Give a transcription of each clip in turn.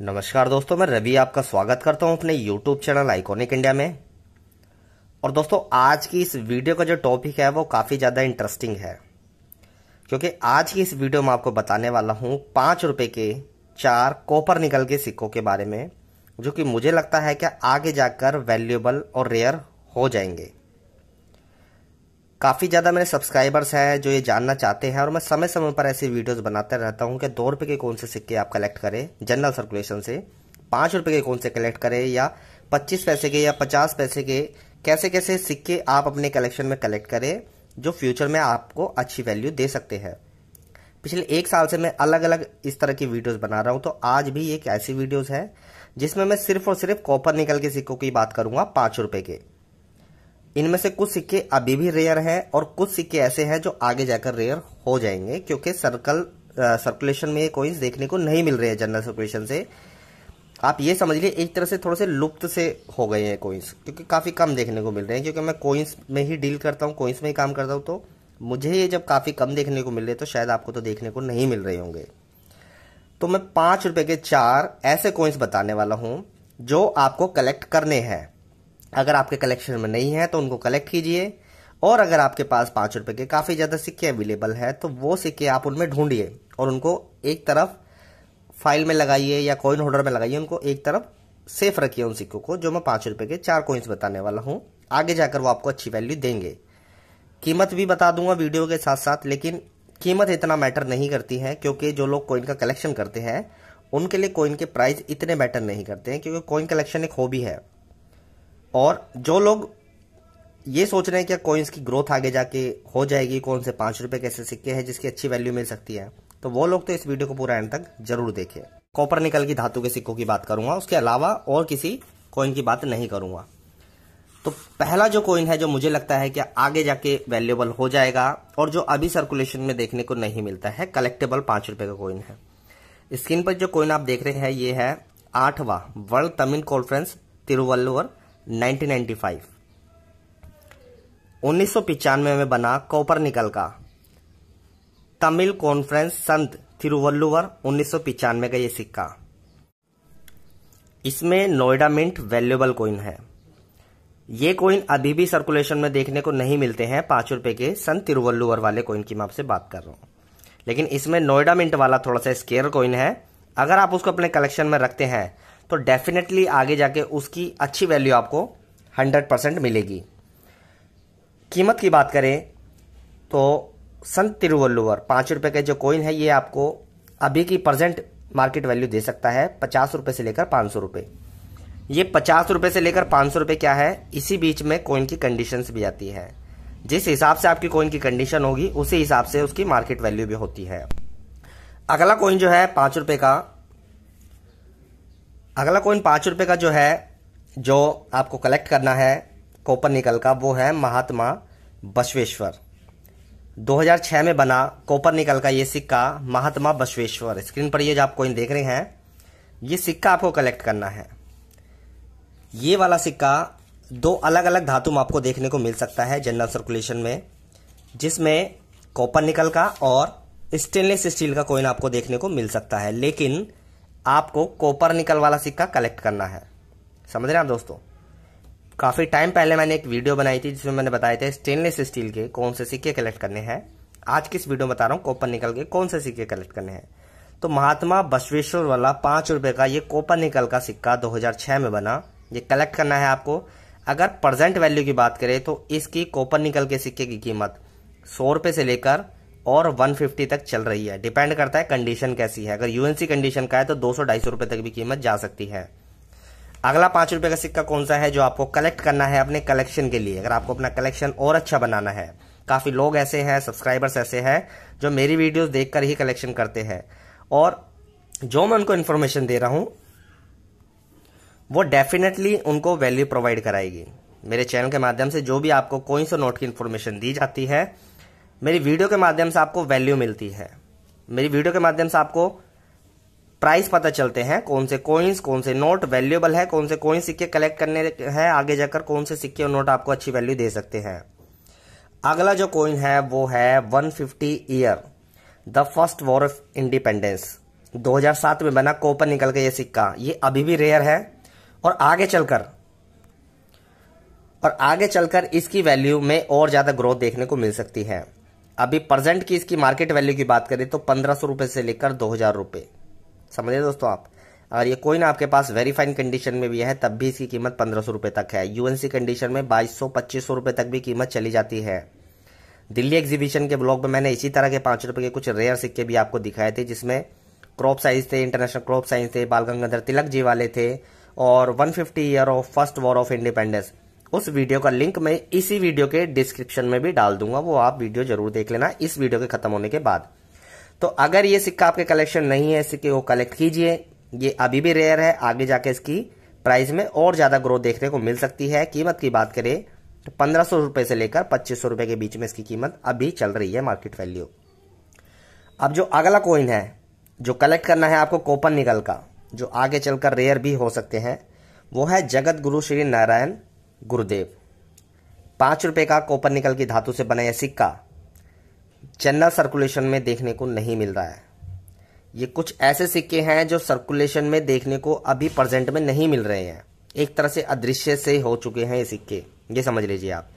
नमस्कार दोस्तों मैं रवि आपका स्वागत करता हूं अपने यूट्यूब चैनल आइकोनिक इंडिया में और दोस्तों आज की इस वीडियो का जो टॉपिक है वो काफ़ी ज़्यादा इंटरेस्टिंग है क्योंकि आज की इस वीडियो में आपको बताने वाला हूं पाँच रुपये के चार कॉपर निकल के सिक्कों के बारे में जो कि मुझे लगता है कि आगे जाकर वैल्यूएबल और रेयर हो जाएंगे काफ़ी ज़्यादा मेरे सब्सक्राइबर्स हैं जो ये जानना चाहते हैं और मैं समय समय पर ऐसी वीडियोस बनाते रहता हूँ कि दो रुपये के कौन से सिक्के आप कलेक्ट करें जनरल सर्कुलेशन से पाँच रुपये के कौन से कलेक्ट करें या पच्चीस पैसे के या पचास पैसे के कैसे कैसे सिक्के आप अपने कलेक्शन में कलेक्ट करें जो फ्यूचर में आपको अच्छी वैल्यू दे सकते हैं पिछले एक साल से मैं अलग अलग इस तरह की वीडियोस बना रहा हूं तो आज भी एक ऐसी वीडियोस है जिसमें मैं सिर्फ और सिर्फ कॉपर निकल के सिक्कों की बात करूंगा पाँच रुपये के इनमें से कुछ सिक्के अभी भी रेयर हैं और कुछ सिक्के ऐसे हैं जो आगे जाकर रेयर हो जाएंगे क्योंकि सर्कल सर्कुलेशन में ये कोइंस देखने को नहीं मिल रहे हैं जनरल सर्कुलेशन से आप ये समझ लीजिए एक तरह से थोड़े से लुप्त से हो गए हैं कोइंस क्योंकि काफ़ी कम देखने को मिल रहे हैं क्योंकि मैं कोइंस में ही डील करता हूँ कोइंस में ही काम करता हूँ तो मुझे ये जब काफ़ी कम देखने को मिल रहे तो शायद आपको तो देखने को नहीं मिल रहे होंगे तो मैं पाँच रुपये के चार ऐसे कोइंस बताने वाला हूँ जो आपको कलेक्ट करने हैं अगर आपके कलेक्शन में नहीं है तो उनको कलेक्ट कीजिए और अगर आपके पास पाँच रुपये के काफ़ी ज़्यादा सिक्के अवेलेबल है तो वो सिक्के आप उनमें ढूंढिए और उनको एक तरफ फाइल में लगाइए या कॉइन होल्डर में लगाइए उनको एक तरफ सेफ रखिए उन सिक्कों को जो मैं पाँच रुपये के चार कॉइन्स बताने वाला हूँ आगे जाकर वो आपको अच्छी वैल्यू देंगे कीमत भी बता दूंगा वीडियो के साथ साथ लेकिन कीमत इतना मैटर नहीं करती है क्योंकि जो लोग कॉइन का कलेक्शन करते हैं उनके लिए कॉइन के प्राइस इतने मैटर नहीं करते हैं क्योंकि कॉइन कलेक्शन एक हॉबी है और जो लोग ये सोच रहे हैं कि कोइंस की ग्रोथ आगे जाके हो जाएगी कौन से पांच रुपए कैसे सिक्के हैं जिसकी अच्छी वैल्यू मिल सकती है तो वो लोग तो इस वीडियो को पूरा एंड तक जरूर देखें कॉपर निकल की धातु के सिक्कों की बात करूंगा उसके अलावा और किसी कोइन की बात नहीं करूंगा तो पहला जो कोइन है जो मुझे लगता है कि आगे जाके वैल्यूबल हो जाएगा और जो अभी सर्कुलेशन में देखने को नहीं मिलता है कलेक्टेबल पांच रुपए का कॉइन है स्क्रीन पर जो कोइन आप देख रहे हैं ये है आठवां वर्ल्ड तमिल कॉन्फ्रेंस तिरुवल्लुवर 1995 में बना कॉपर निकल का तमिल कॉन्फ्रेंस संत थिरुवल्लुवर उन्नीस का ये सिक्का इसमें नोएडा मिंट वैल्यूएबल कॉइन है ये कॉइन अभी भी सर्कुलेशन में देखने को नहीं मिलते हैं पांच रुपए के संत तिरुवल्लुवर वाले कॉइन की मैं आपसे बात कर रहा हूं लेकिन इसमें नोएडा मिंट वाला थोड़ा सा स्केयर कॉइन है अगर आप उसको अपने कलेक्शन में रखते हैं तो डेफिनेटली आगे जाके उसकी अच्छी वैल्यू आपको हंड्रेड परसेंट मिलेगी कीमत की बात करें तो संत तिरुवल्लुवर पाँच रुपये का जो कोइन है ये आपको अभी की प्रजेंट मार्केट वैल्यू दे सकता है पचास रुपये से लेकर पाँच सौ रुपये ये पचास रुपये से लेकर पाँच सौ रुपये क्या है इसी बीच में कोइन की कंडीशंस भी आती है जिस हिसाब से आपकी कोइन की कंडीशन होगी उसी हिसाब से उसकी मार्केट वैल्यू भी होती है अगला कोइन जो है पाँच रुपये का अगला कोइन पाँच रुपये का जो है जो आपको कलेक्ट करना है कोपर निकल का वो है महात्मा बसवेश्वर 2006 में बना कोपर निकल का ये सिक्का महात्मा बसवेश्वर स्क्रीन पर ये जो आप कोइन देख रहे हैं ये सिक्का आपको कलेक्ट करना है ये वाला सिक्का दो अलग अलग धातु में आपको देखने को मिल सकता है जनरल सर्कुलेशन में जिसमें कॉपर निकल का और स्टेनलेस स्टील का कोइन आपको देखने को मिल सकता है लेकिन आपको कॉपर निकल वाला सिक्का कलेक्ट करना है समझ रहे हैं आप दोस्तों काफ़ी टाइम पहले मैंने एक वीडियो बनाई थी जिसमें मैंने बताए थे स्टेनलेस स्टील के कौन से सिक्के कलेक्ट करने हैं आज किस वीडियो में बता रहा हूँ कॉपर निकल के कौन से सिक्के कलेक्ट करने हैं तो महात्मा बसवेश्वर वाला पांच रुपए का ये कोपर निकल का सिक्का 2006 में बना ये कलेक्ट करना है आपको अगर प्रजेंट वैल्यू की बात करें तो इसकी कोपर निकल के सिक्के की कीमत सौ रुपए से लेकर और 150 तक चल रही है डिपेंड करता है कंडीशन कैसी है अगर यूएनसी कंडीशन का है तो 200 ढाई सौ रुपए तक भी कीमत जा सकती है अगला पांच रुपए का सिक्का कौन सा है जो आपको कलेक्ट करना है अपने कलेक्शन के लिए अगर आपको अपना कलेक्शन और अच्छा बनाना है काफ़ी लोग ऐसे हैं सब्सक्राइबर्स ऐसे हैं जो मेरी वीडियोस देखकर ही कलेक्शन करते हैं और जो मैं उनको इन्फॉर्मेशन दे रहा हूं वो डेफिनेटली उनको वैल्यू प्रोवाइड कराएगी मेरे चैनल के माध्यम से जो भी आपको कोई सो नोट की इन्फॉर्मेशन दी जाती है मेरी वीडियो के माध्यम से आपको वैल्यू मिलती है मेरी वीडियो के माध्यम से आपको प्राइस पता चलते हैं कौन से कोइंस कौन से नोट वैल्यूएबल है कौन से कोइन सिक्के कलेक्ट करने हैं आगे जाकर कौन से सिक्के और नोट आपको अच्छी वैल्यू दे सकते हैं अगला जो कोइन है वो है 150 year the first war of independence 2007 में बना कोपर निकल के ये सिक्का ये अभी भी रेयर है और आगे चलकर और आगे चलकर इसकी वैल्यू में और ज़्यादा ग्रोथ देखने को मिल सकती है अभी प्रेजेंट की इसकी मार्केट वैल्यू की बात करें तो पंद्रह सौ रुपये से लेकर दो हज़ार रुपये समझे दोस्तों आप अगर ये कोई ना आपके पास वेरीफाइन कंडीशन में भी है तब भी इसकी कीमत पंद्रह सौ रुपये तक है यूएनसी कंडीशन में बाईस सौ पच्चीस सौ रुपये तक भी कीमत चली जाती है दिल्ली एग्जीबिशन के ब्लॉग में मैंने इसी तरह के पाँच रुपये के कुछ रेयर सिक्के भी आपको दिखाए थे जिसमें क्रॉप साइज थे इंटरनेशनल क्रॉप साइज थे बाल गंगाधर तिलक जी वाले थे और 150 year of first war of independence उस वीडियो का लिंक मैं इसी वीडियो के डिस्क्रिप्शन में भी डाल दूंगा वो आप वीडियो जरूर देख लेना इस वीडियो के खत्म होने के बाद तो अगर ये सिक्का आपके कलेक्शन नहीं है सिक्के को कलेक्ट कीजिए ये अभी भी रेयर है आगे जाके इसकी प्राइस में और ज़्यादा ग्रोथ देखने को मिल सकती है कीमत की बात करें तो पंद्रह सौ से लेकर पच्चीस सौ के बीच में इसकी कीमत अभी चल रही है मार्केट वैल्यू अब जो अगला कोइन है जो कलेक्ट करना है आपको कोपन निकल का जो आगे चलकर रेयर भी हो सकते हैं वो है जगत गुरु श्री नारायण गुरुदेव पाँच रुपये का कॉपर निकल की धातु से बना यह सिक्का जनरल सर्कुलेशन में देखने को नहीं मिल रहा है ये कुछ ऐसे सिक्के हैं जो सर्कुलेशन में देखने को अभी प्रेजेंट में नहीं मिल रहे हैं एक तरह से अदृश्य से हो चुके हैं ये सिक्के ये समझ लीजिए आप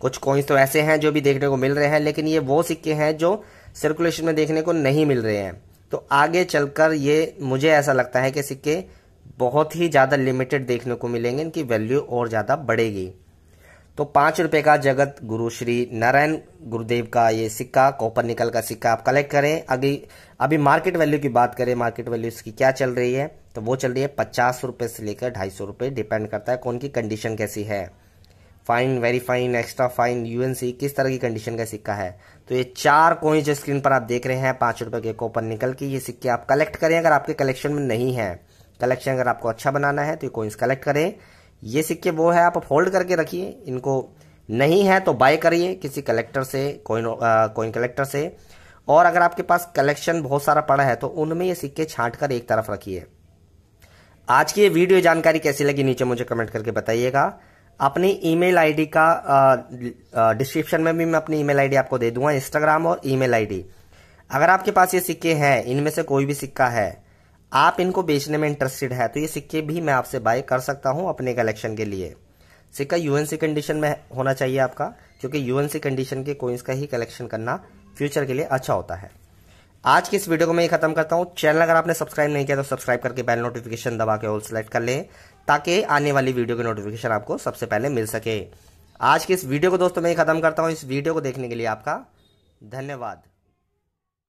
कुछ कोइंस तो ऐसे हैं जो भी देखने को मिल रहे हैं लेकिन ये वो सिक्के हैं जो सर्कुलेशन में देखने को नहीं मिल रहे हैं तो आगे चलकर ये मुझे ऐसा लगता है कि सिक्के बहुत ही ज़्यादा लिमिटेड देखने को मिलेंगे इनकी वैल्यू और ज़्यादा बढ़ेगी तो पाँच रुपये का जगत गुरु श्री नारायण गुरुदेव का ये सिक्का कॉपर निकल का सिक्का आप कलेक्ट करें अभी अभी मार्केट वैल्यू की बात करें मार्केट वैल्यू इसकी क्या चल रही है तो वो चल रही है पचास रुपये से लेकर ढाई सौ रुपये डिपेंड करता है कौन की कंडीशन कैसी है fine very fine extra fine यू किस तरह की कंडीशन का सिक्का है तो ये चार कोई जो स्क्रीन पर आप देख रहे हैं पाँच के कॉपर निकल के ये सिक्के आप कलेक्ट करें अगर आपके कलेक्शन में नहीं है कलेक्शन अगर आपको अच्छा बनाना है तो ये कोइंस कलेक्ट करें ये सिक्के वो है आप होल्ड करके रखिए इनको नहीं है तो बाय करिए किसी कलेक्टर से कोइन कोइन कलेक्टर से और अगर आपके पास कलेक्शन बहुत सारा पड़ा है तो उनमें ये सिक्के छांट कर एक तरफ रखिए आज की ये वीडियो जानकारी कैसी लगी नीचे मुझे कमेंट करके बताइएगा अपनी ईमेल आईडी का डिस्क्रिप्शन में भी मैं अपनी ईमेल आईडी आपको दे दूंगा इंस्टाग्राम और ईमेल आईडी अगर आपके पास ये सिक्के हैं इनमें से कोई भी सिक्का है आप इनको बेचने में इंटरेस्टेड है तो ये सिक्के भी मैं आपसे बाय कर सकता हूँ अपने कलेक्शन के लिए सिक्का यूएनसी कंडीशन में होना चाहिए आपका क्योंकि यूएनसी कंडीशन के कोइंस का ही कलेक्शन करना फ्यूचर के लिए अच्छा होता है आज की इस वीडियो को मैं खत्म करता हूँ चैनल अगर आपने सब्सक्राइब नहीं किया तो सब्सक्राइब करके बेल नोटिफिकेशन दबा के ऑल सेलेक्ट कर लें ताकि आने वाली वीडियो की नोटिफिकेशन आपको सबसे पहले मिल सके आज की इस वीडियो को दोस्तों मैं खत्म करता हूँ इस वीडियो को देखने के लिए आपका धन्यवाद